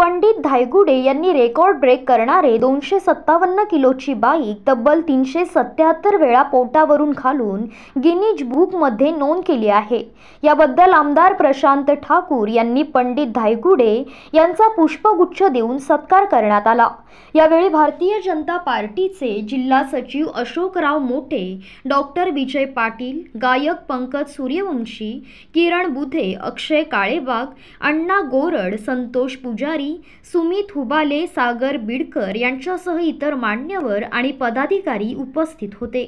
पंडित धायगुडे यांनी record break करणारे दोनशे सत्तावन्न किलोची बाईक तब्बल तीनशे सत्याहत्तर वेळा पोटावरून घालून गिनीज बुकमध्ये नोंद केली आहे याबद्दल आमदार प्रशांत ठाकूर यांनी पंडित धायगुडे यांचा पुष्पगुच्छ देऊन सत्कार करण्यात आला यावेळी भारतीय जनता पार्टीचे जिल्हा सचिव अशोकराव मोठे डॉक्टर विजय पाटील गायक पंकज सूर्यवंशी किरण बुधे अक्षय काळेबाग अण्णा गोरड संतोष पुजारी सुमित हुबाले सागर बिडकर यांच्यासह इतर मान्यवर आणि पदाधिकारी उपस्थित होते